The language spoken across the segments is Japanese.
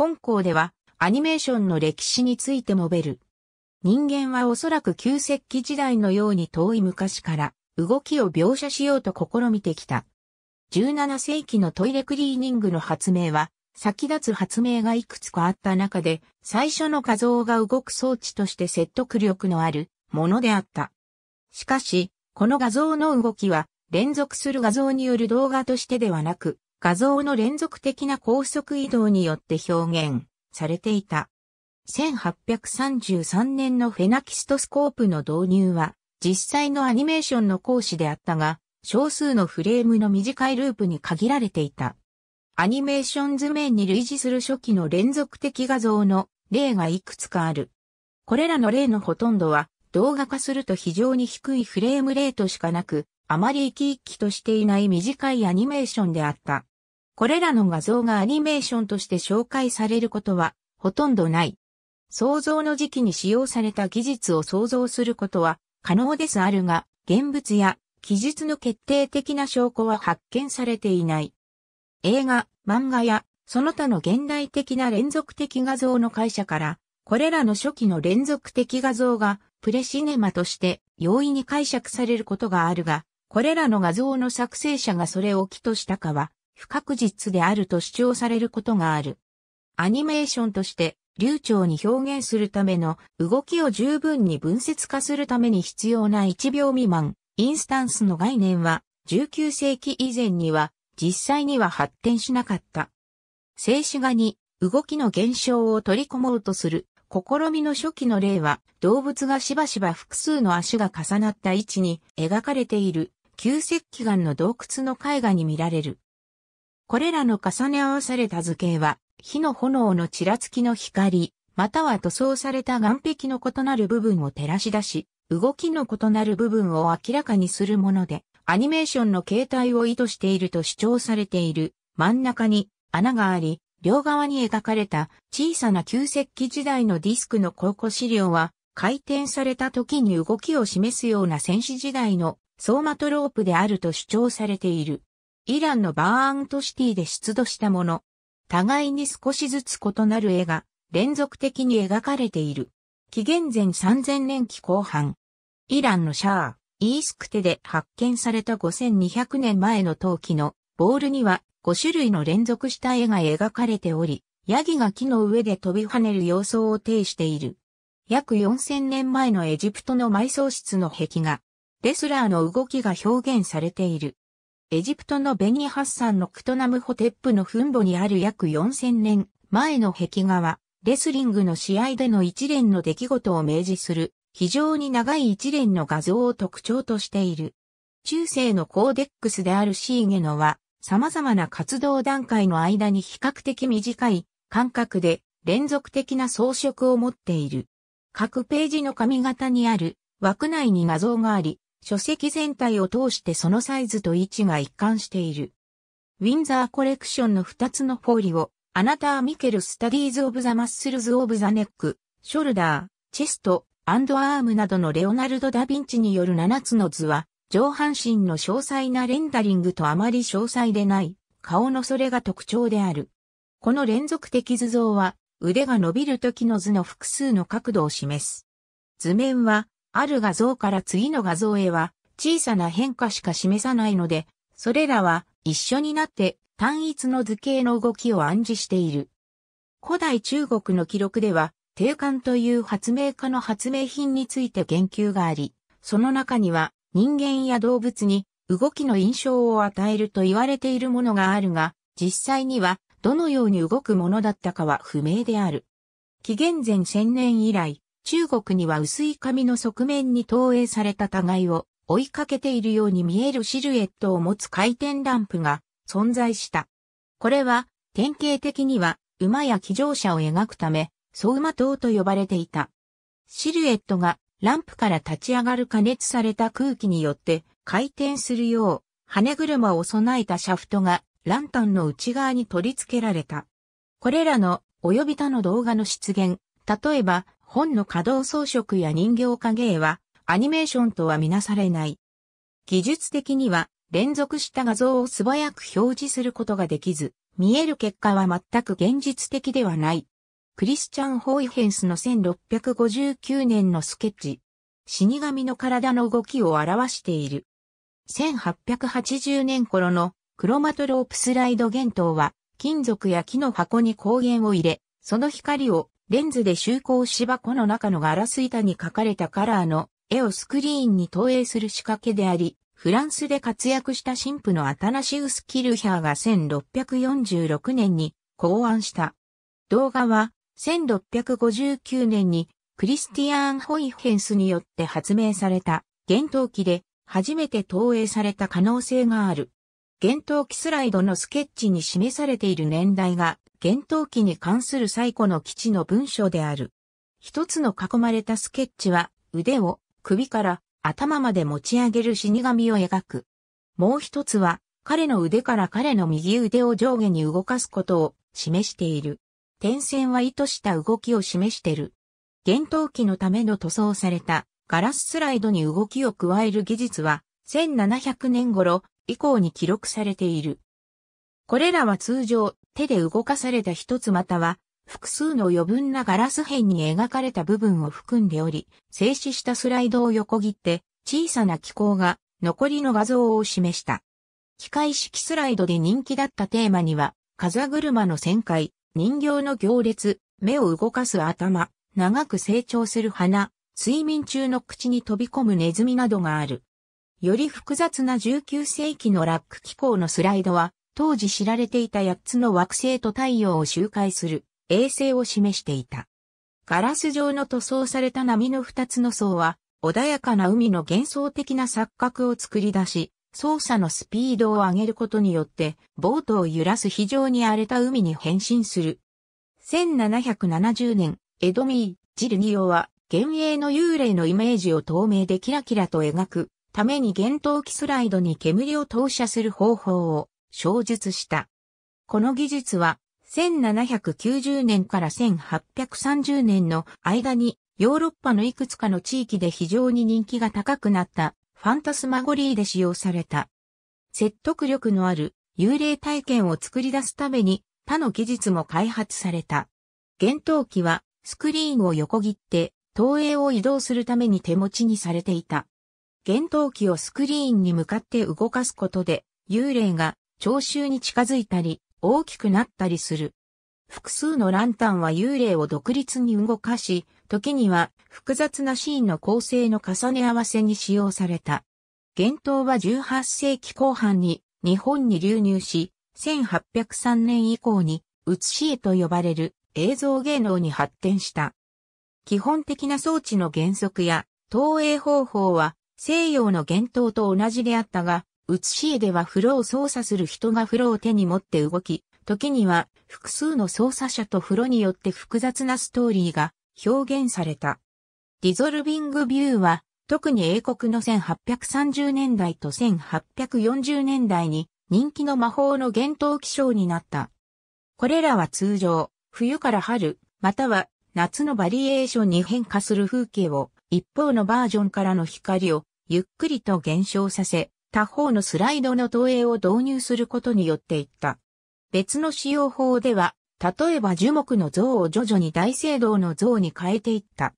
本校ではアニメーションの歴史について述べる。人間はおそらく旧石器時代のように遠い昔から動きを描写しようと試みてきた。17世紀のトイレクリーニングの発明は先立つ発明がいくつかあった中で最初の画像が動く装置として説得力のあるものであった。しかし、この画像の動きは連続する画像による動画としてではなく、画像の連続的な高速移動によって表現されていた。1833年のフェナキストスコープの導入は実際のアニメーションの講師であったが、少数のフレームの短いループに限られていた。アニメーション図面に類似する初期の連続的画像の例がいくつかある。これらの例のほとんどは動画化すると非常に低いフレームレートしかなく、あまり生き生きとしていない短いアニメーションであった。これらの画像がアニメーションとして紹介されることはほとんどない。創造の時期に使用された技術を想像することは可能ですあるが、現物や記述の決定的な証拠は発見されていない。映画、漫画やその他の現代的な連続的画像の会社から、これらの初期の連続的画像がプレシネマとして容易に解釈されることがあるが、これらの画像の作成者がそれを起としたかは不確実であると主張されることがある。アニメーションとして流暢に表現するための動きを十分に分節化するために必要な1秒未満、インスタンスの概念は19世紀以前には実際には発展しなかった。静止画に動きの減少を取り込もうとする試みの初期の例は動物がしばしば複数の足が重なった位置に描かれている旧石器岩の洞窟の絵画に見られる。これらの重ね合わされた図形は、火の炎のちらつきの光、または塗装された岩壁の異なる部分を照らし出し、動きの異なる部分を明らかにするもので、アニメーションの形態を意図していると主張されている。真ん中に穴があり、両側に描かれた小さな旧石器時代のディスクの考古資料は、回転された時に動きを示すような戦士時代の走馬トロープであると主張されている。イランのバーントシティで出土したもの。互いに少しずつ異なる絵が連続的に描かれている。紀元前3000年期後半。イランのシャー、イースクテで発見された5200年前の陶器のボールには5種類の連続した絵が描かれており、ヤギが木の上で飛び跳ねる様相を呈している。約4000年前のエジプトの埋葬室の壁画、レスラーの動きが表現されている。エジプトのベニハッサンのクトナムホテップの墳墓にある約4000年前の壁画は、レスリングの試合での一連の出来事を明示する、非常に長い一連の画像を特徴としている。中世のコーデックスであるシーゲノは、様々な活動段階の間に比較的短い間隔で連続的な装飾を持っている。各ページの髪型にある枠内に画像があり、書籍全体を通してそのサイズと位置が一貫している。ウィンザーコレクションの2つのフォーリオ、アナター・ミケル・スタディーズ・オブ・ザ・マッスルズ・オブ・ザ・ネック、ショルダー、チェスト、アンドアームなどのレオナルド・ダ・ヴィンチによる7つの図は、上半身の詳細なレンダリングとあまり詳細でない、顔のそれが特徴である。この連続的図像は、腕が伸びる時の図の複数の角度を示す。図面は、ある画像から次の画像へは小さな変化しか示さないので、それらは一緒になって単一の図形の動きを暗示している。古代中国の記録では、定冠という発明家の発明品について言及があり、その中には人間や動物に動きの印象を与えると言われているものがあるが、実際にはどのように動くものだったかは不明である。紀元前1000年以来、中国には薄い紙の側面に投影された互いを追いかけているように見えるシルエットを持つ回転ランプが存在した。これは典型的には馬や騎乗者を描くため、総馬灯と呼ばれていた。シルエットがランプから立ち上がる加熱された空気によって回転するよう、羽車を備えたシャフトがランタンの内側に取り付けられた。これらの及び他の動画の出現、例えば本の稼働装飾や人形化芸は、アニメーションとはみなされない。技術的には、連続した画像を素早く表示することができず、見える結果は全く現実的ではない。クリスチャン・ホイヘンスの1659年のスケッチ。死神の体の動きを表している。1880年頃のクロマトロープスライド幻灯は金属や木の箱に光源を入れ、その光をレンズで就航し箱の中のガラス板に描かれたカラーの絵をスクリーンに投影する仕掛けであり、フランスで活躍した神父のアタナシウス・キルヒャーが1646年に考案した。動画は1659年にクリスティアーン・ホイヘンスによって発明された幻灯機で初めて投影された可能性がある。幻灯機スライドのスケッチに示されている年代が厳冬期に関する最古の基地の文章である。一つの囲まれたスケッチは、腕を首から頭まで持ち上げる死神を描く。もう一つは、彼の腕から彼の右腕を上下に動かすことを示している。点線は意図した動きを示してる。厳冬期のための塗装されたガラススライドに動きを加える技術は1700年頃以降に記録されている。これらは通常、手で動かされた一つまたは、複数の余分なガラス片に描かれた部分を含んでおり、静止したスライドを横切って小さな機構が残りの画像を示した。機械式スライドで人気だったテーマには、風車の旋回、人形の行列、目を動かす頭、長く成長する花、睡眠中の口に飛び込むネズミなどがある。より複雑な19世紀のラック機構のスライドは、当時知られていた8つの惑星と太陽を周回する衛星を示していた。ガラス状の塗装された波の2つの層は、穏やかな海の幻想的な錯覚を作り出し、操作のスピードを上げることによって、ボートを揺らす非常に荒れた海に変身する。1770年、エドミー・ジルニオは、幻影の幽霊のイメージを透明でキラキラと描くために幻灯機スライドに煙を投射する方法を小述した。この技術は、1790年から1830年の間にヨーロッパのいくつかの地域で非常に人気が高くなったファンタスマゴリーで使用された。説得力のある幽霊体験を作り出すために他の技術も開発された。幻灯機はスクリーンを横切って投影を移動するために手持ちにされていた。幻灯機をスクリーンに向かって動かすことで幽霊が聴衆に近づいたり、大きくなったりする。複数のランタンは幽霊を独立に動かし、時には複雑なシーンの構成の重ね合わせに使用された。幻灯は18世紀後半に日本に流入し、1803年以降に写し絵と呼ばれる映像芸能に発展した。基本的な装置の原則や投影方法は西洋の幻灯と同じであったが、写し絵では風呂を操作する人が風呂を手に持って動き、時には複数の操作者と風呂によって複雑なストーリーが表現された。ディゾルビングビューは特に英国の1830年代と1840年代に人気の魔法の幻灯気象になった。これらは通常、冬から春、または夏のバリエーションに変化する風景を一方のバージョンからの光をゆっくりと減少させ、他方のスライドの投影を導入することによっていった。別の使用法では、例えば樹木の像を徐々に大聖堂の像に変えていった。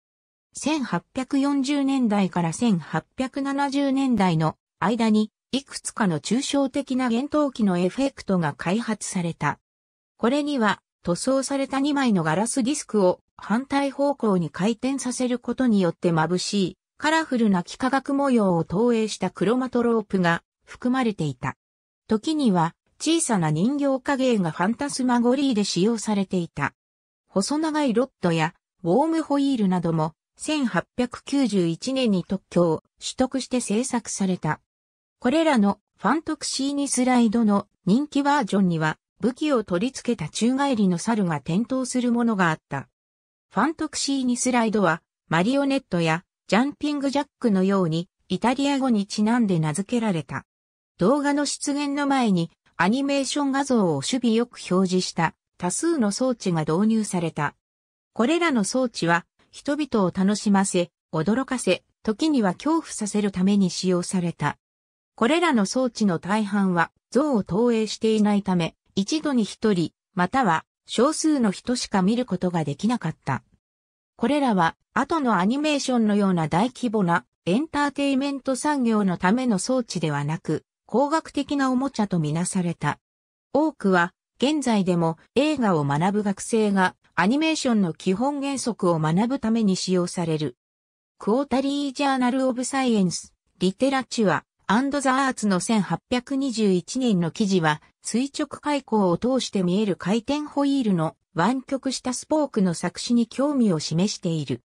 1840年代から1870年代の間に、いくつかの抽象的な幻灯機のエフェクトが開発された。これには、塗装された2枚のガラスディスクを反対方向に回転させることによって眩しい、カラフルな幾何学模様を投影したクロマトロープが含まれていた。時には小さな人形影絵がファンタスマゴリーで使用されていた。細長いロッドやウォームホイールなども1891年に特許を取得して制作された。これらのファントクシーニスライドの人気バージョンには武器を取り付けた宙返りの猿が点灯するものがあった。ファントクシーニスライドはマリオネットやジャンピングジャックのように、イタリア語にちなんで名付けられた。動画の出現の前に、アニメーション画像を守備よく表示した多数の装置が導入された。これらの装置は、人々を楽しませ、驚かせ、時には恐怖させるために使用された。これらの装置の大半は像を投影していないため、一度に一人、または少数の人しか見ることができなかった。これらは後のアニメーションのような大規模なエンターテイメント産業のための装置ではなく、工学的なおもちゃとみなされた。多くは現在でも映画を学ぶ学生がアニメーションの基本原則を学ぶために使用される。クォータリー・ジャーナル・オブ・サイエンス、リテラチュア、アンド・ザ・アーツの1821年の記事は垂直開口を通して見える回転ホイールの湾曲したスポークの作詞に興味を示している。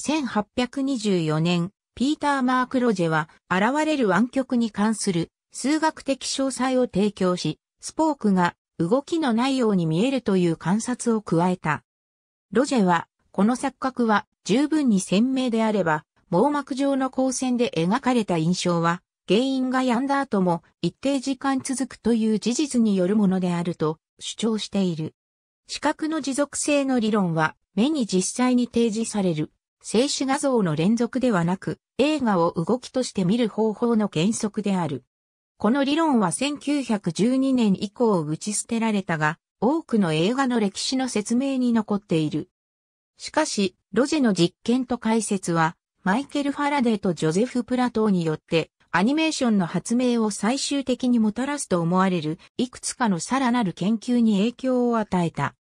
1824年、ピーター・マーク・ロジェは、現れる湾曲に関する数学的詳細を提供し、スポークが動きのないように見えるという観察を加えた。ロジェは、この錯覚は十分に鮮明であれば、網膜上の光線で描かれた印象は、原因が病んだ後も一定時間続くという事実によるものであると主張している。視覚の持続性の理論は、目に実際に提示される、静止画像の連続ではなく、映画を動きとして見る方法の原則である。この理論は1912年以降打ち捨てられたが、多くの映画の歴史の説明に残っている。しかし、ロジェの実験と解説は、マイケル・ファラデーとジョゼフ・プラトーによって、アニメーションの発明を最終的にもたらすと思われる、いくつかのさらなる研究に影響を与えた。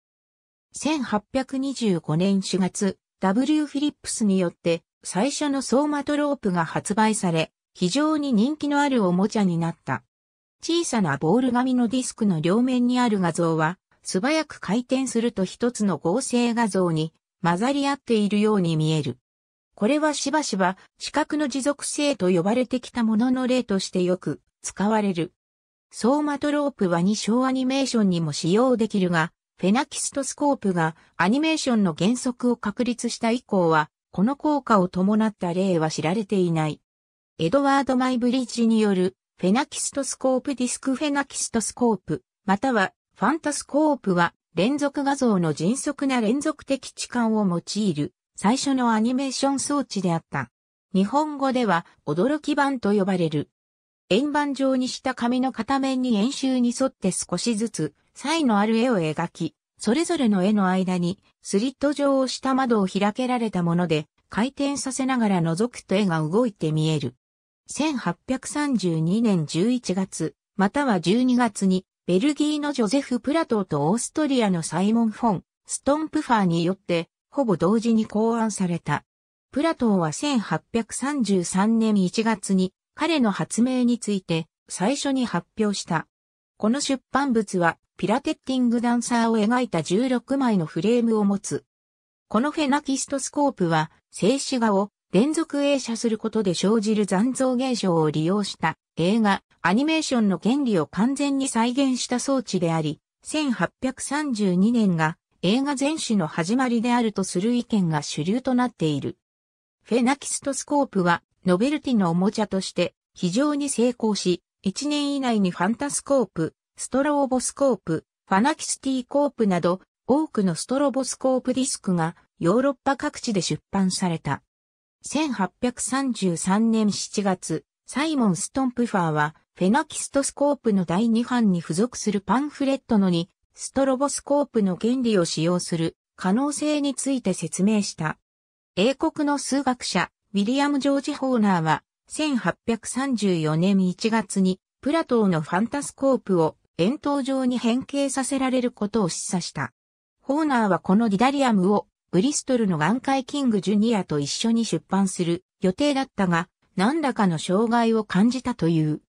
1825年4月、W. フィリップスによって最初のソーマトロープが発売され、非常に人気のあるおもちゃになった。小さなボール紙のディスクの両面にある画像は、素早く回転すると一つの合成画像に混ざり合っているように見える。これはしばしば視覚の持続性と呼ばれてきたものの例としてよく使われる。ソーマトロープは2小アニメーションにも使用できるが、フェナキストスコープがアニメーションの原則を確立した以降は、この効果を伴った例は知られていない。エドワード・マイブリッジによるフェナキストスコープディスクフェナキストスコープ、またはファンタスコープは連続画像の迅速な連続的置換を用いる最初のアニメーション装置であった。日本語では驚き版と呼ばれる。円盤状にした紙の片面に円周に沿って少しずつ才のある絵を描き、それぞれの絵の間にスリット状をした窓を開けられたもので、回転させながら覗くと絵が動いて見える。1832年11月、または12月に、ベルギーのジョゼフ・プラトーとオーストリアのサイモン・フォン、ストンプファーによって、ほぼ同時に考案された。プラトーは1833年1月に彼の発明について最初に発表した。この出版物は、ピラテッティングダンサーを描いた16枚のフレームを持つ。このフェナキストスコープは、静止画を連続映写することで生じる残像現象を利用した映画、アニメーションの原理を完全に再現した装置であり、1832年が映画全史の始まりであるとする意見が主流となっている。フェナキストスコープは、ノベルティのおもちゃとして非常に成功し、1年以内にファンタスコープ、ストローボスコープ、ファナキスティーコープなど、多くのストロボスコープディスクがヨーロッパ各地で出版された。1833年7月、サイモン・ストンプファーは、フェナキストスコープの第2版に付属するパンフレットのに、ストロボスコープの原理を使用する可能性について説明した。英国の数学者、ウィリアム・ジョージ・ホーナーは、1834年1月にプラトーのファンタスコープを円筒状に変形させられることを示唆した。ホーナーはこのディダリアムをブリストルの眼界キングジュニアと一緒に出版する予定だったが、何らかの障害を感じたという。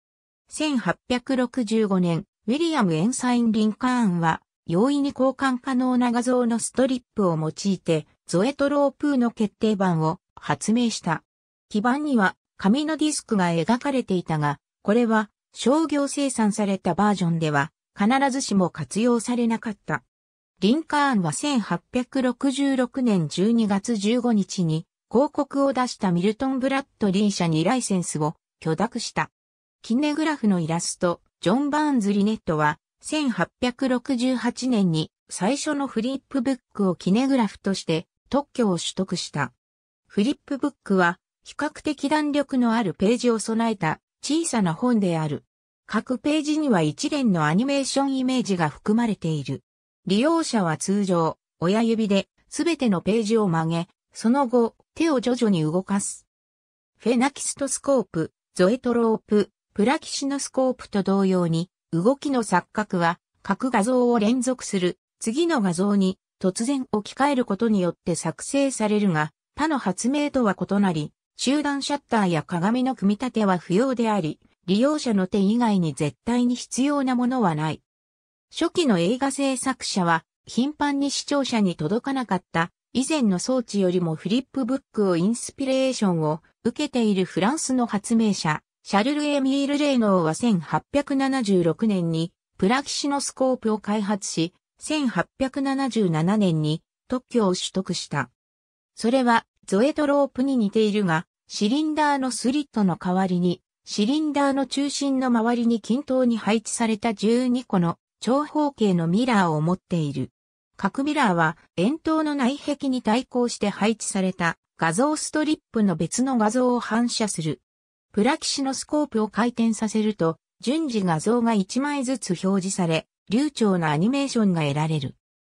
1865年、ウィリアム・エンサイン・リンカーンは、容易に交換可能な画像のストリップを用いて、ゾエトロープーの決定版を発明した。基板には紙のディスクが描かれていたが、これは商業生産されたバージョンでは必ずしも活用されなかった。リンカーンは1866年12月15日に広告を出したミルトン・ブラッドリー社にライセンスを許諾した。キネグラフのイラスト、ジョン・バーンズ・リネットは1868年に最初のフリップブックをキネグラフとして特許を取得した。フリップブックは比較的弾力のあるページを備えた小さな本である。各ページには一連のアニメーションイメージが含まれている。利用者は通常、親指で全てのページを曲げ、その後、手を徐々に動かす。フェナキストスコープ、ゾエトロープ、プラキシノスコープと同様に、動きの錯覚は、各画像を連続する、次の画像に突然置き換えることによって作成されるが、他の発明とは異なり、集団シャッターや鏡の組み立ては不要であり、利用者の手以外に絶対に必要なものはない。初期の映画制作者は、頻繁に視聴者に届かなかった以前の装置よりもフリップブックをインスピレーションを受けているフランスの発明者、シャルル・エミール・レーノーは1876年にプラキシノスコープを開発し、1877年に特許を取得した。それはゾエトロープに似ているが、シリンダーのスリットの代わりに、シリンダーの中心の周りに均等に配置された12個の長方形のミラーを持っている。各ミラーは円筒の内壁に対抗して配置された画像ストリップの別の画像を反射する。プラキシのスコープを回転させると、順次画像が1枚ずつ表示され、流暢なアニメーションが得られる。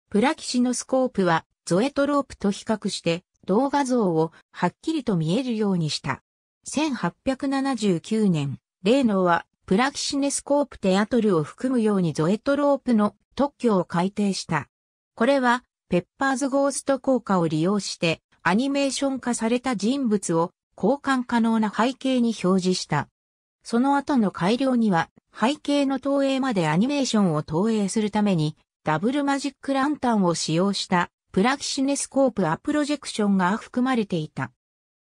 プラキシのスコープはゾエトロープと比較して動画像をはっきりと見えるようにした。1879年、レーノはプラキシネスコープテアトルを含むようにゾエトロープの特許を改定した。これは、ペッパーズゴースト効果を利用して、アニメーション化された人物を交換可能な背景に表示した。その後の改良には、背景の投影までアニメーションを投影するために、ダブルマジックランタンを使用したプラキシネスコープアプロジェクションが含まれていた。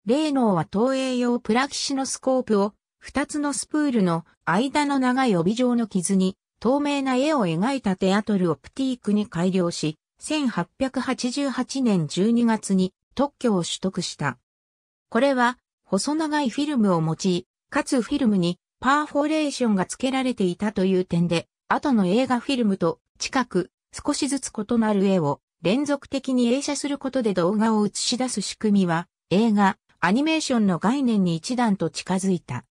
霊能は投影用プラキシノスコープを二つのスプールの間の長い帯状の傷に透明な絵を描いたテアトルオプティークに改良し、1888年12月に特許を取得した。これは細長いフィルムを用い、かつフィルムにパーフォレーションが付けられていたという点で、後の映画フィルムと近く少しずつ異なる絵を連続的に映写することで動画を映し出す仕組みは映画、アニメーションの概念に一段と近づいた。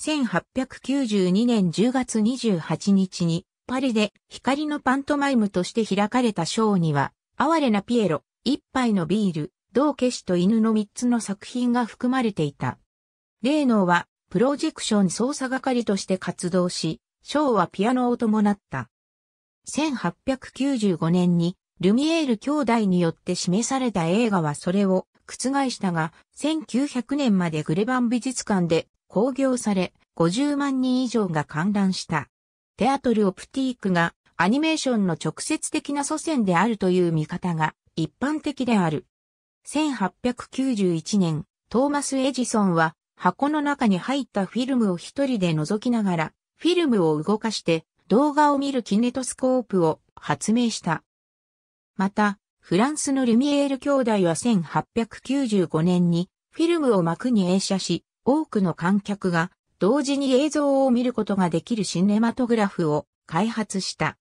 1892年10月28日にパリで光のパントマイムとして開かれたショーには、哀れなピエロ、一杯のビール、道化師と犬の三つの作品が含まれていた。霊能はプロジェクション操作係として活動し、ショーはピアノを伴った。1895年にルミエール兄弟によって示された映画はそれを覆したが、1900年までグレバン美術館で興行され、50万人以上が観覧した。テアトル・オプティークがアニメーションの直接的な祖先であるという見方が一般的である。1891年、トーマス・エジソンは箱の中に入ったフィルムを一人で覗きながら、フィルムを動かして動画を見るキネトスコープを発明した。また、フランスのルミエール兄弟は1895年にフィルムを幕に映写し、多くの観客が同時に映像を見ることができるシネマトグラフを開発した。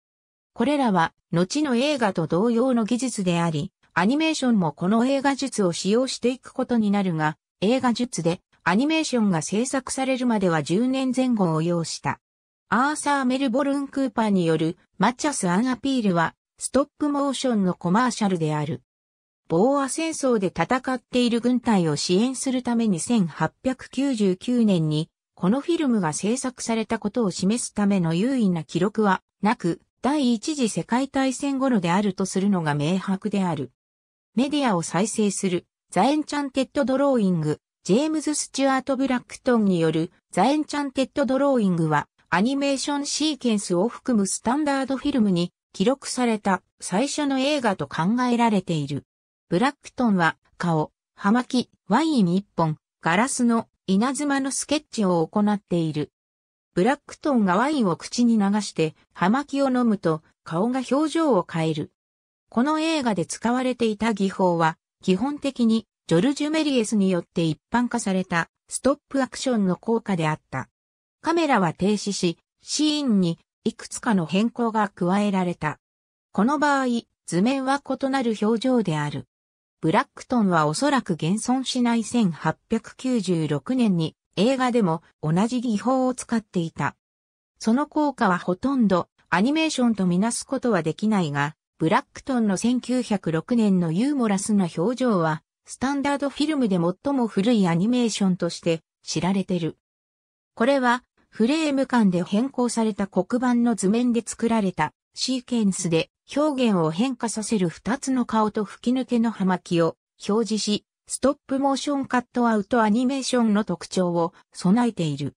これらは後の映画と同様の技術であり、アニメーションもこの映画術を使用していくことになるが、映画術でアニメーションが制作されるまでは10年前後を要した。アーサー・メルボルン・クーパーによるマッチャス・アン・アピールはストップモーションのコマーシャルである。ボーア戦争で戦っている軍隊を支援するために1899年にこのフィルムが制作されたことを示すための優位な記録はなく、第一次世界大戦頃であるとするのが明白である。メディアを再生する、ザ・エンチャンテッド・ドローイング、ジェームズ・スチュアート・ブラックトンによる、ザ・エンチャンテッド・ドローイングは、アニメーションシーケンスを含むスタンダードフィルムに記録された最初の映画と考えられている。ブラックトンは顔、葉巻、ワイン一本、ガラスの稲妻のスケッチを行っている。ブラックトンがワインを口に流して葉巻を飲むと顔が表情を変える。この映画で使われていた技法は基本的にジョルジュ・メリエスによって一般化されたストップアクションの効果であった。カメラは停止し、シーンにいくつかの変更が加えられた。この場合、図面は異なる表情である。ブラックトンはおそらく現存しない1896年に映画でも同じ技法を使っていた。その効果はほとんどアニメーションとみなすことはできないが、ブラックトンの1906年のユーモラスな表情は、スタンダードフィルムで最も古いアニメーションとして知られてる。これはフレーム間で変更された黒板の図面で作られたシーケンスで表現を変化させる2つの顔と吹き抜けの葉巻を表示し、ストップモーションカットアウトアニメーションの特徴を備えている。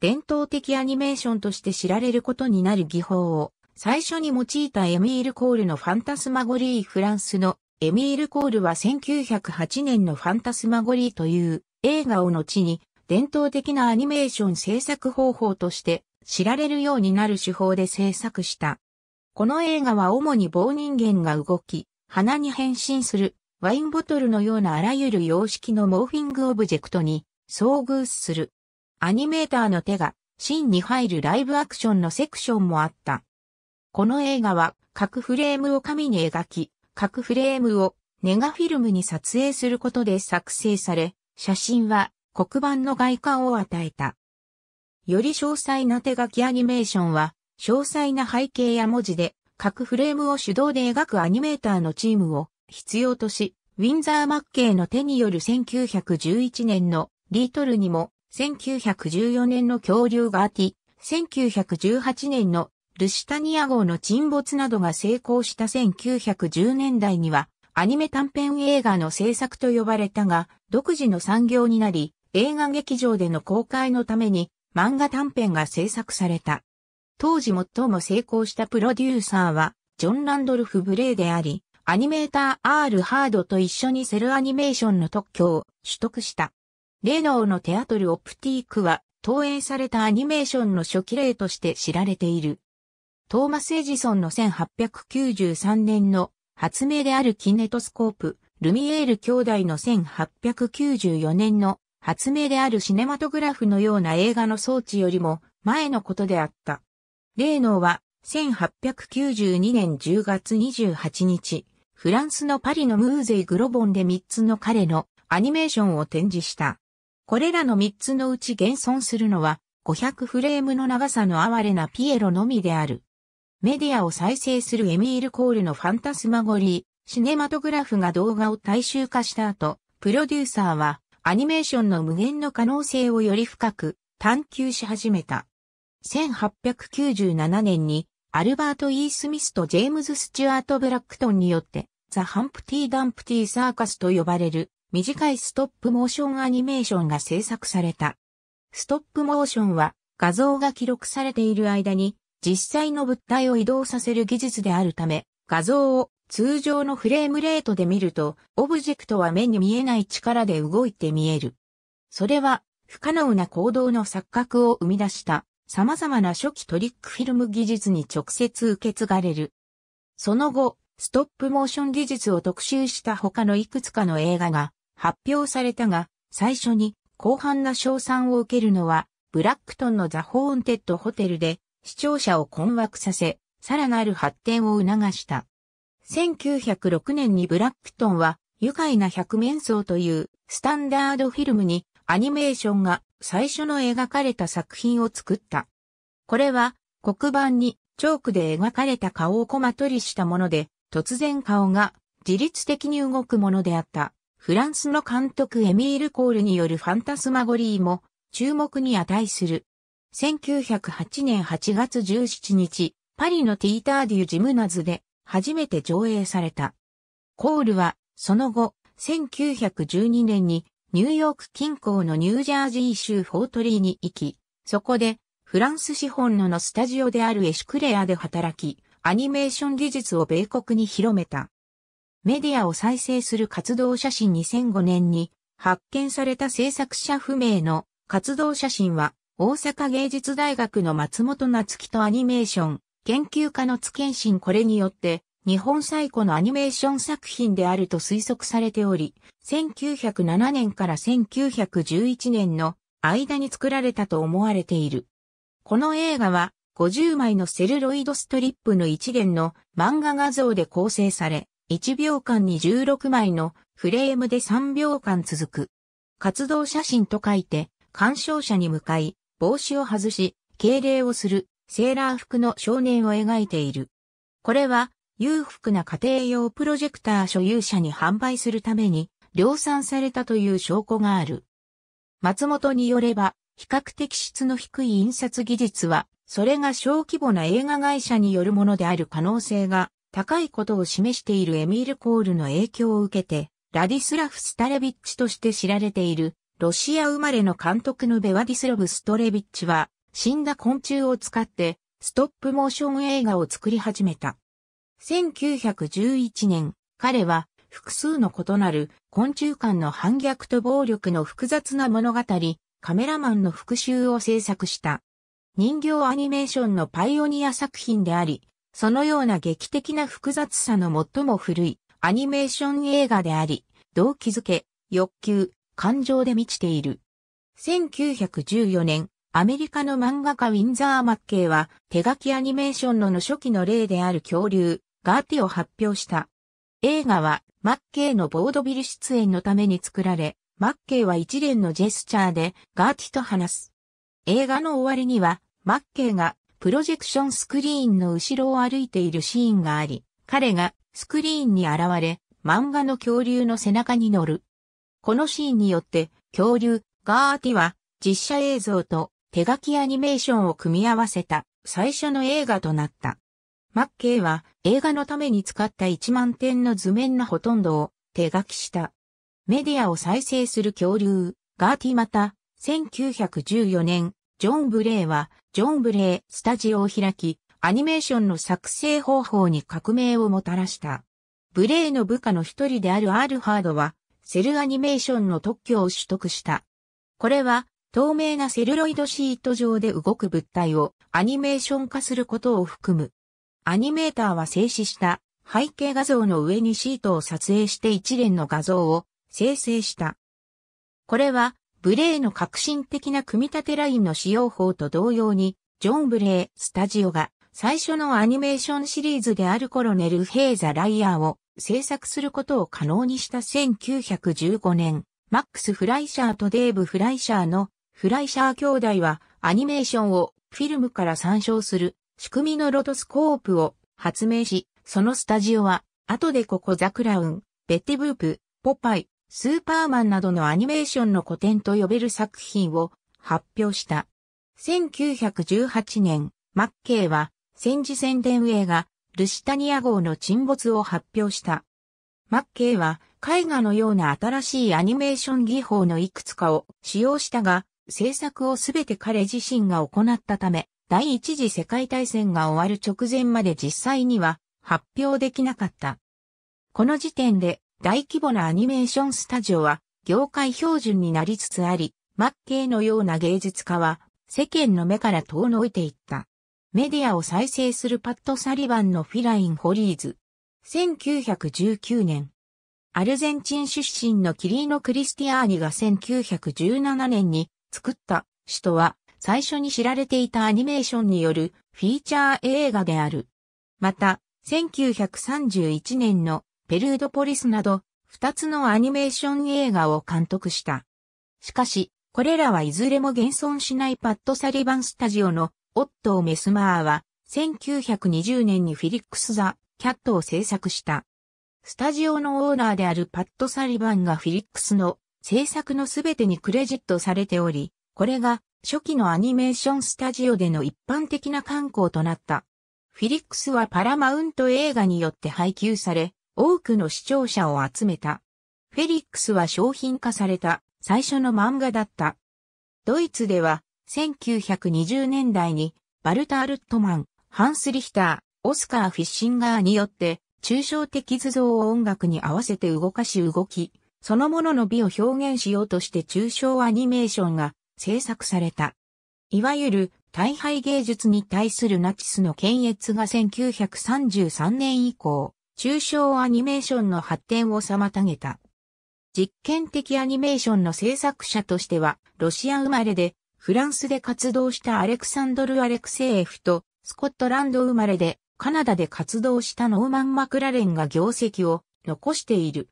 伝統的アニメーションとして知られることになる技法を最初に用いたエミール・コールのファンタスマゴリーフランスのエミール・コールは1908年のファンタスマゴリーという映画を後に伝統的なアニメーション制作方法として知られるようになる手法で制作した。この映画は主に棒人間が動き、鼻に変身する、ワインボトルのようなあらゆる様式のモーフィングオブジェクトに遭遇する。アニメーターの手が芯に入るライブアクションのセクションもあった。この映画は各フレームを紙に描き、各フレームをネガフィルムに撮影することで作成され、写真は黒板の外観を与えた。より詳細な手書きアニメーションは、詳細な背景や文字で、各フレームを手動で描くアニメーターのチームを必要とし、ウィンザー・マッケイの手による1911年のリートルにも、1914年の恐竜があティ、1918年のルシタニア号の沈没などが成功した1910年代には、アニメ短編映画の制作と呼ばれたが、独自の産業になり、映画劇場での公開のために漫画短編が制作された。当時最も成功したプロデューサーは、ジョン・ランドルフ・ブレイであり、アニメーター R・ ハードと一緒にセルアニメーションの特許を取得した。レノーのテアトル・オプティークは、投影されたアニメーションの初期例として知られている。トーマス・エジソンの1893年の発明であるキネトスコープ、ルミエール兄弟の1894年の発明であるシネマトグラフのような映画の装置よりも前のことであった。例のは1892年10月28日、フランスのパリのムーゼイ・グロボンで3つの彼のアニメーションを展示した。これらの3つのうち現存するのは500フレームの長さの哀れなピエロのみである。メディアを再生するエミール・コールのファンタスマゴリー、シネマトグラフが動画を大衆化した後、プロデューサーはアニメーションの無限の可能性をより深く探求し始めた。1897年にアルバート・イー・スミスとジェームズ・スチュアート・ブラックトンによってザ・ハンプティ・ダンプティ・サーカスと呼ばれる短いストップモーションアニメーションが制作された。ストップモーションは画像が記録されている間に実際の物体を移動させる技術であるため画像を通常のフレームレートで見ると、オブジェクトは目に見えない力で動いて見える。それは、不可能な行動の錯覚を生み出した様々な初期トリックフィルム技術に直接受け継がれる。その後、ストップモーション技術を特集した他のいくつかの映画が発表されたが、最初に広範な賞賛を受けるのは、ブラックトンのザ・ホーンテッドホテルで視聴者を困惑させ、さらなる発展を促した。1906年にブラックトンは、愉快な百面相というスタンダードフィルムにアニメーションが最初の描かれた作品を作った。これは黒板にチョークで描かれた顔をコマ取りしたもので、突然顔が自律的に動くものであった。フランスの監督エミール・コールによるファンタスマゴリーも注目に値する。1908年8月17日、パリのティーターデュ・ジムナズで初めて上映された。コールは、その後、1912年にニューヨーク近郊のニュージャージー州フォートリーに行き、そこでフランス資本ののスタジオであるエシュクレアで働き、アニメーション技術を米国に広めた。メディアを再生する活動写真2005年に発見された制作者不明の活動写真は大阪芸術大学の松本夏樹とアニメーション研究家の津健信これによって、日本最古のアニメーション作品であると推測されており、1907年から1911年の間に作られたと思われている。この映画は50枚のセルロイドストリップの一連の漫画画像で構成され、1秒間に16枚のフレームで3秒間続く。活動写真と書いて、鑑賞者に向かい、帽子を外し、敬礼をするセーラー服の少年を描いている。これは、裕福な家庭用プロジェクター所有者に販売するために量産されたという証拠がある。松本によれば、比較的質の低い印刷技術は、それが小規模な映画会社によるものである可能性が高いことを示しているエミール・コールの影響を受けて、ラディスラフ・スタレビッチとして知られている、ロシア生まれの監督のベワディスロブ・ストレビッチは、死んだ昆虫を使って、ストップモーション映画を作り始めた。1911年、彼は複数の異なる昆虫間の反逆と暴力の複雑な物語、カメラマンの復讐を制作した。人形アニメーションのパイオニア作品であり、そのような劇的な複雑さの最も古いアニメーション映画であり、動機づけ、欲求、感情で満ちている。1914年、アメリカの漫画家ウィンザー・マッケイは手書きアニメーションのの初期の例である恐竜、ガーティを発表した。映画はマッケイのボードビル出演のために作られ、マッケイは一連のジェスチャーでガーティと話す。映画の終わりにはマッケイがプロジェクションスクリーンの後ろを歩いているシーンがあり、彼がスクリーンに現れ、漫画の恐竜の背中に乗る。このシーンによって恐竜、ガーティは実写映像と手書きアニメーションを組み合わせた最初の映画となった。マッケイは映画のために使った1万点の図面のほとんどを手書きした。メディアを再生する恐竜、ガーティまた、1914年、ジョン・ブレイは、ジョン・ブレイ・スタジオを開き、アニメーションの作成方法に革命をもたらした。ブレイの部下の一人であるアールハードは、セルアニメーションの特許を取得した。これは、透明なセルロイドシート上で動く物体をアニメーション化することを含む。アニメーターは静止した背景画像の上にシートを撮影して一連の画像を生成した。これはブレイの革新的な組み立てラインの使用法と同様に、ジョン・ブレイ・スタジオが最初のアニメーションシリーズであるコロネル・ヘイザ・ライアーを制作することを可能にした1915年、マックス・フライシャーとデーブ・フライシャーのフライシャー兄弟はアニメーションをフィルムから参照する仕組みのロトスコープを発明し、そのスタジオは後でここザクラウン、ベッテブープ、ポパイ、スーパーマンなどのアニメーションの古典と呼べる作品を発表した。1918年、マッケイは戦時宣伝映画ルシタニア号の沈没を発表した。マッケイは絵画のような新しいアニメーション技法のいくつかを使用したが、制作をすべて彼自身が行ったため、第一次世界大戦が終わる直前まで実際には発表できなかった。この時点で大規模なアニメーションスタジオは業界標準になりつつあり、マッケイのような芸術家は世間の目から遠のいていった。メディアを再生するパッド・サリバンのフィライン・ホリーズ。1919年。アルゼンチン出身のキリーノ・クリスティアーニが1917年に作った首都は最初に知られていたアニメーションによるフィーチャー映画である。また、1931年のペルードポリスなど、二つのアニメーション映画を監督した。しかし、これらはいずれも現存しないパッド・サリバンスタジオのオットー・メスマーは、1920年にフィリックス・ザ・キャットを制作した。スタジオのオーナーであるパッド・サリバンがフィリックスの制作のすべてにクレジットされており、これが初期のアニメーションスタジオでの一般的な観光となった。フィリックスはパラマウント映画によって配給され、多くの視聴者を集めた。フェリックスは商品化された最初の漫画だった。ドイツでは1920年代にバルター・ルットマン、ハンス・リヒター、オスカー・フィッシンガーによって抽象的図像を音楽に合わせて動かし動き、そのものの美を表現しようとして抽象アニメーションが制作された。いわゆる大敗芸術に対するナチスの検閲が1933年以降、抽象アニメーションの発展を妨げた。実験的アニメーションの制作者としては、ロシア生まれで、フランスで活動したアレクサンドル・アレクセーフと、スコットランド生まれで、カナダで活動したノーマン・マクラレンが業績を残している。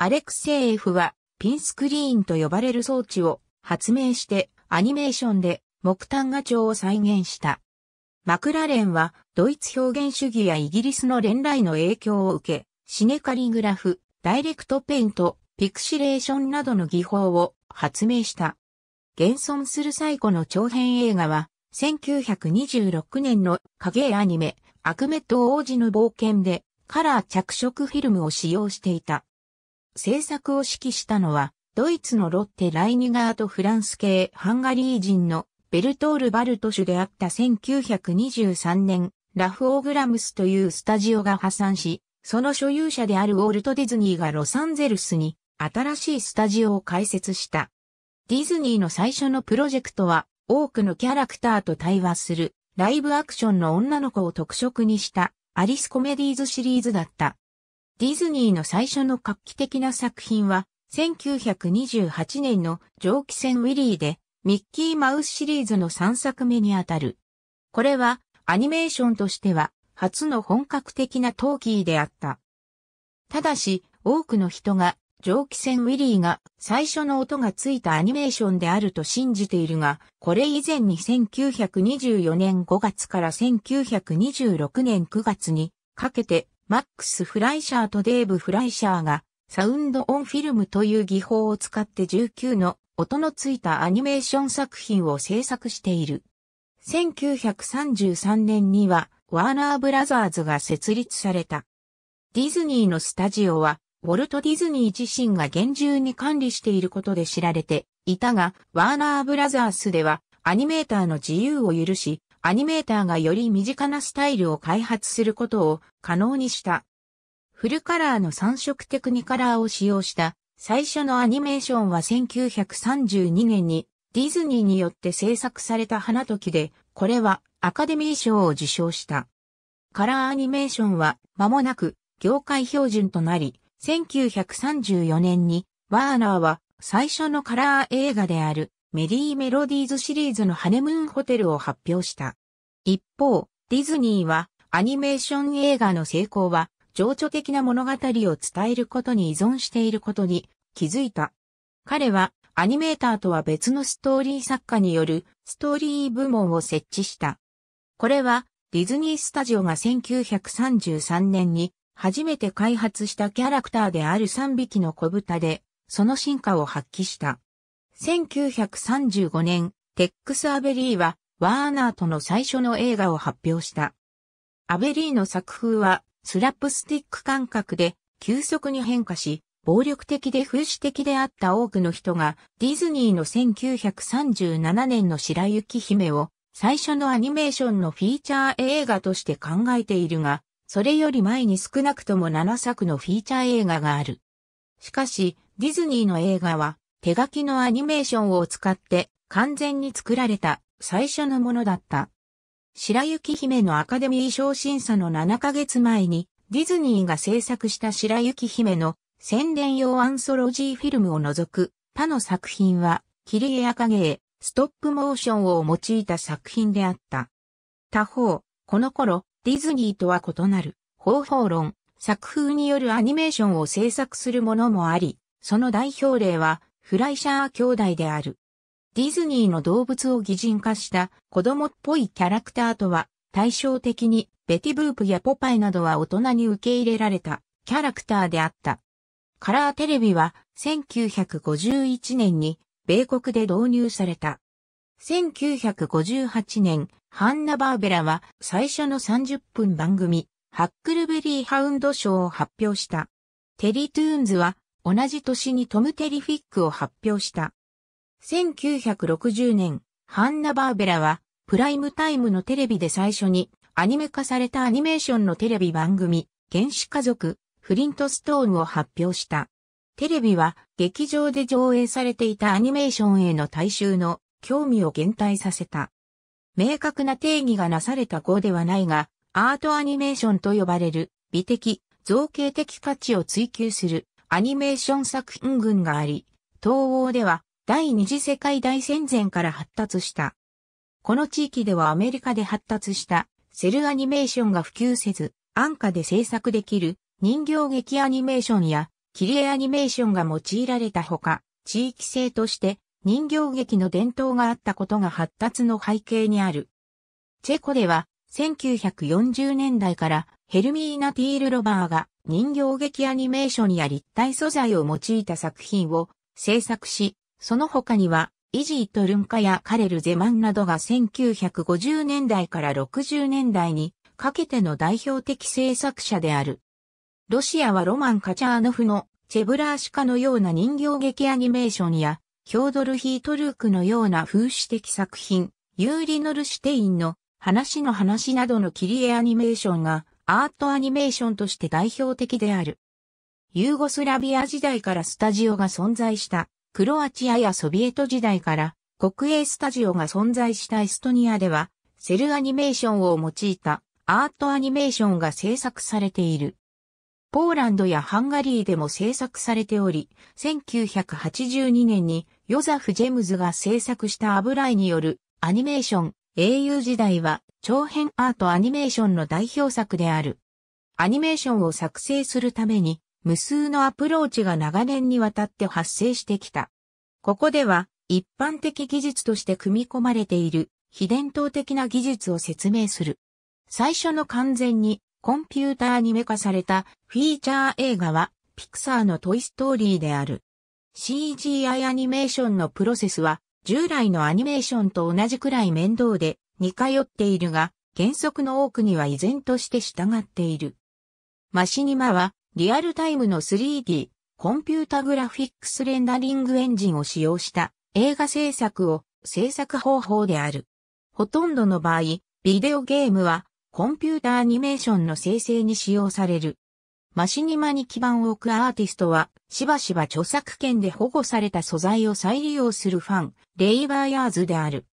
アレクセイエフはピンスクリーンと呼ばれる装置を発明してアニメーションで木炭画帳を再現した。マクラレンはドイツ表現主義やイギリスの連来の影響を受け、シネカリグラフ、ダイレクトペイント、ピクシレーションなどの技法を発明した。現存する最古の長編映画は、1926年の影絵アニメ、アクメット王子の冒険で、カラー着色フィルムを使用していた。制作を指揮したのは、ドイツのロッテ・ライニガーとフランス系ハンガリー人のベルトール・バルト主であった1923年、ラフ・オーグラムスというスタジオが破産し、その所有者であるウォルト・ディズニーがロサンゼルスに新しいスタジオを開設した。ディズニーの最初のプロジェクトは、多くのキャラクターと対話する、ライブアクションの女の子を特色にした、アリスコメディーズシリーズだった。ディズニーの最初の画期的な作品は、1928年の蒸気船ウィリーで、ミッキーマウスシリーズの3作目にあたる。これは、アニメーションとしては、初の本格的なトーキーであった。ただし、多くの人が、蒸気船ウィリーが最初の音がついたアニメーションであると信じているが、これ以前に1924年5月から1926年9月にかけてマックス・フライシャーとデーブ・フライシャーがサウンド・オン・フィルムという技法を使って19の音のついたアニメーション作品を制作している。1933年にはワーナーブラザーズが設立された。ディズニーのスタジオはウォルト・ディズニー自身が厳重に管理していることで知られていたが、ワーナーブラザースではアニメーターの自由を許し、アニメーターがより身近なスタイルを開発することを可能にした。フルカラーの3色テクニカラーを使用した最初のアニメーションは1932年にディズニーによって制作された花時で、これはアカデミー賞を受賞した。カラーアニメーションは間もなく業界標準となり、1934年にワーナーは最初のカラー映画であるメリーメロディーズシリーズのハネムーンホテルを発表した。一方、ディズニーはアニメーション映画の成功は情緒的な物語を伝えることに依存していることに気づいた。彼はアニメーターとは別のストーリー作家によるストーリー部門を設置した。これはディズニースタジオが1933年に初めて開発したキャラクターである3匹の小豚でその進化を発揮した。1935年、テックス・アベリーは、ワーナーとの最初の映画を発表した。アベリーの作風は、スラップスティック感覚で、急速に変化し、暴力的で風刺的であった多くの人が、ディズニーの1937年の白雪姫を、最初のアニメーションのフィーチャー映画として考えているが、それより前に少なくとも7作のフィーチャー映画がある。しかし、ディズニーの映画は、手書きのアニメーションを使って完全に作られた最初のものだった。白雪姫のアカデミー賞審査の7ヶ月前にディズニーが制作した白雪姫の宣伝用アンソロジーフィルムを除く他の作品は切り絵や影絵、ストップモーションを用いた作品であった。他方、この頃、ディズニーとは異なる方法論、作風によるアニメーションを制作するものもあり、その代表例はフライシャー兄弟である。ディズニーの動物を擬人化した子供っぽいキャラクターとは対照的にベティブープやポパイなどは大人に受け入れられたキャラクターであった。カラーテレビは1951年に米国で導入された。1958年、ハンナ・バーベラは最初の30分番組、ハックルベリー・ハウンドショーを発表した。テリトゥーンズは同じ年にトム・テリフィックを発表した。1960年、ハンナ・バーベラは、プライムタイムのテレビで最初に、アニメ化されたアニメーションのテレビ番組、原始家族、フリントストーンを発表した。テレビは、劇場で上映されていたアニメーションへの大衆の興味を減退させた。明確な定義がなされた後ではないが、アートアニメーションと呼ばれる美的、造形的価値を追求するアニメーション作品群があり、東欧では第二次世界大戦前から発達した。この地域ではアメリカで発達したセルアニメーションが普及せず、安価で制作できる人形劇アニメーションや切り絵アニメーションが用いられたほか、地域性として人形劇の伝統があったことが発達の背景にある。チェコでは1940年代からヘルミーナ・ティール・ロバーが人形劇アニメーションや立体素材を用いた作品を制作し、その他には、イジート・ルンカやカレル・ゼマンなどが1950年代から60年代にかけての代表的制作者である。ロシアはロマン・カチャーノフのチェブラーシカのような人形劇アニメーションや、ヒョードル・ヒートルークのような風刺的作品、ユーリ・ノルシュテインの話の話などの切り絵アニメーションがアートアニメーションとして代表的である。ユーゴスラビア時代からスタジオが存在したクロアチアやソビエト時代から国営スタジオが存在したエストニアではセルアニメーションを用いたアートアニメーションが制作されている。ポーランドやハンガリーでも制作されており、1982年にヨザフ・ジェムズが制作した油絵によるアニメーション英雄時代は長編アートアニメーションの代表作である。アニメーションを作成するために、無数のアプローチが長年にわたって発生してきた。ここでは、一般的技術として組み込まれている、非伝統的な技術を説明する。最初の完全にコンピューターアニメ化されたフィーチャー映画は、ピクサーのトイストーリーである。CGI アニメーションのプロセスは、従来のアニメーションと同じくらい面倒で、似通っているが、原則の多くには依然として従っている。マシニマは、リアルタイムの 3D、コンピュータグラフィックスレンダリングエンジンを使用した映画制作を制作方法である。ほとんどの場合、ビデオゲームはコンピュータアニメーションの生成に使用される。マシニマに基盤を置くアーティストは、しばしば著作権で保護された素材を再利用するファン、レイバーヤーズである。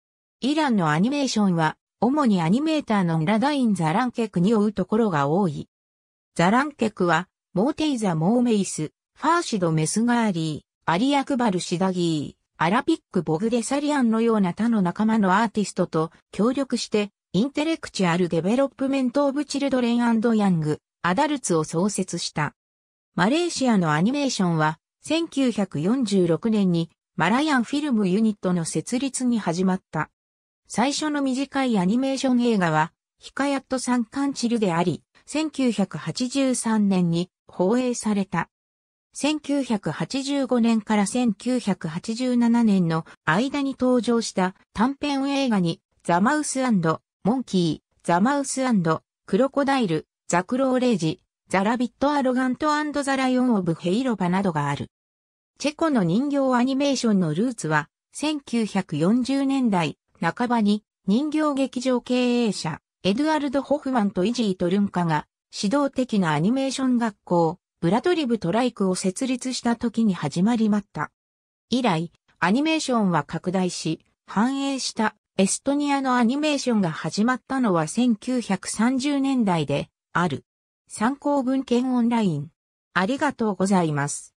イランのアニメーションは、主にアニメーターのラダイン・ザランケクに追うところが多い。ザランケクは、モーテイザ・モーメイス、ファーシド・メスガーリー、アリアクバル・シダギー、アラピック・ボグデサリアンのような他の仲間のアーティストと協力して、インテレクチュアル・デベロップメント・オブ・チルドレン・アンド・ヤング、アダルツを創設した。マレーシアのアニメーションは、1946年にマライアンフィルムユニットの設立に始まった。最初の短いアニメーション映画は、ヒカヤット三冠チルであり、1983年に放映された。1985年から1987年の間に登場した短編映画にザマウスモンキー、ザマウスクロコダイル、ザクローレージ、ザラビットアロガントザライオンオブヘイロバなどがある。チェコの人形アニメーションのルーツは1940年代半ばに人形劇場経営者、エドゥアルド・ホフマンとイジー・トルンカが指導的なアニメーション学校、ブラトリブ・トライクを設立した時に始まりまった。以来、アニメーションは拡大し、繁栄したエストニアのアニメーションが始まったのは1930年代である。参考文献オンライン。ありがとうございます。